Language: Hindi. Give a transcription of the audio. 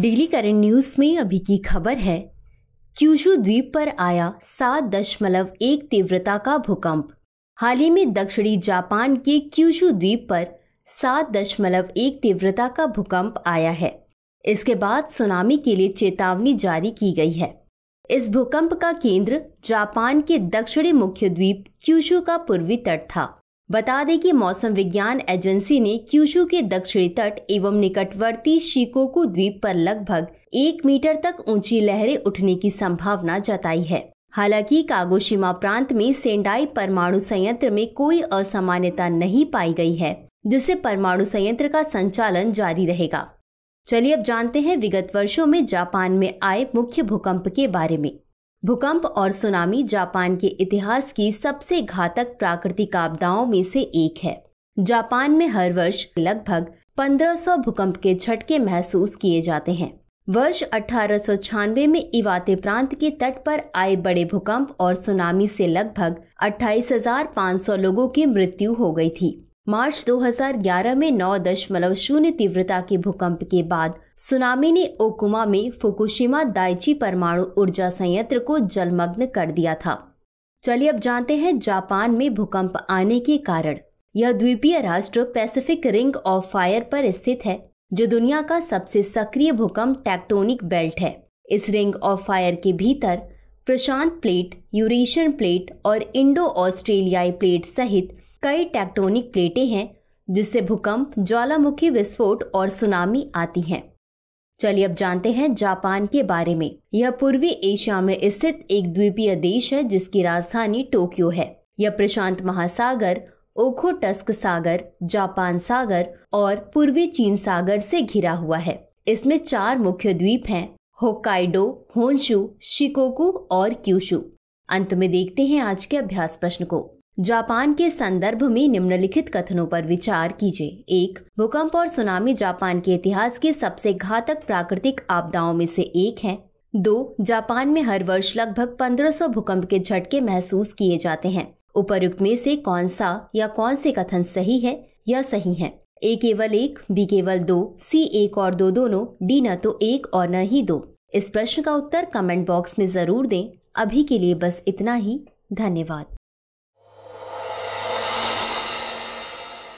डेली करंट न्यूज़ में अभी की खबर है क्यूशु द्वीप पर आया सात दशमलव एक तीव्रता का भूकंप हाल ही में दक्षिणी जापान के क्यूशु द्वीप पर सात दशमलव एक तीव्रता का भूकंप आया है इसके बाद सुनामी के लिए चेतावनी जारी की गई है इस भूकंप का केंद्र जापान के दक्षिणी मुख्य द्वीप क्यूशु का पूर्वी तट था बता दें कि मौसम विज्ञान एजेंसी ने क्यूशू के दक्षिणी तट एवं निकटवर्ती शिकोकु द्वीप पर लगभग एक मीटर तक ऊंची लहरें उठने की संभावना जताई है हालांकि कागोशिमा प्रांत में सेंडाई परमाणु संयंत्र में कोई असामान्यता नहीं पाई गई है जिससे परमाणु संयंत्र का संचालन जारी रहेगा चलिए अब जानते हैं विगत वर्षों में जापान में आए मुख्य भूकंप के बारे में भूकंप और सुनामी जापान के इतिहास की सबसे घातक प्राकृतिक आपदाओं में से एक है जापान में हर वर्ष लगभग 1500 भूकंप के झटके महसूस किए जाते हैं वर्ष अठारह में इवाते प्रांत के तट पर आए बड़े भूकंप और सुनामी से लगभग 28,500 लोगों की मृत्यु हो गई थी मार्च 2011 में नौ दशमलव शून्य तीव्रता के भूकंप के बाद सुनामी ने ओकुमा में फुकुशिमा दाइची परमाणु ऊर्जा संयंत्र को जलमग्न कर दिया था चलिए अब जानते हैं जापान में भूकंप आने के कारण यह द्वीपीय राष्ट्र पैसिफिक रिंग ऑफ फायर पर स्थित है जो दुनिया का सबसे सक्रिय भूकंप टेक्टोनिक बेल्ट है इस रिंग ऑफ फायर के भीतर प्रशांत प्लेट यूरेशियन प्लेट और इंडो ऑस्ट्रेलियाई प्लेट सहित कई टेक्टोनिक प्लेटें हैं जिससे भूकंप ज्वालामुखी विस्फोट और सुनामी आती हैं चलिए अब जानते हैं जापान के बारे में यह पूर्वी एशिया में स्थित एक द्वीपीय देश है जिसकी राजधानी टोक्यो है यह प्रशांत महासागर ओखोटस्क सागर जापान सागर और पूर्वी चीन सागर से घिरा हुआ है इसमें चार मुख्य द्वीप हैं होकाइडो होन्शु शिकोकू और क्यूशु अंत में देखते हैं आज के अभ्यास प्रश्न को जापान के संदर्भ में निम्नलिखित कथनों पर विचार कीजिए एक भूकंप और सुनामी जापान के इतिहास के सबसे घातक प्राकृतिक आपदाओं में से एक है दो जापान में हर वर्ष लगभग 1500 भूकंप के झटके महसूस किए जाते हैं उपरुक्त में से कौन सा या कौन से कथन सही है या सही है ए केवल एक बी केवल दो सी एक और दो दोनों डी न तो एक और न ही दो इस प्रश्न का उत्तर कमेंट बॉक्स में जरूर दें अभी के लिए बस इतना ही धन्यवाद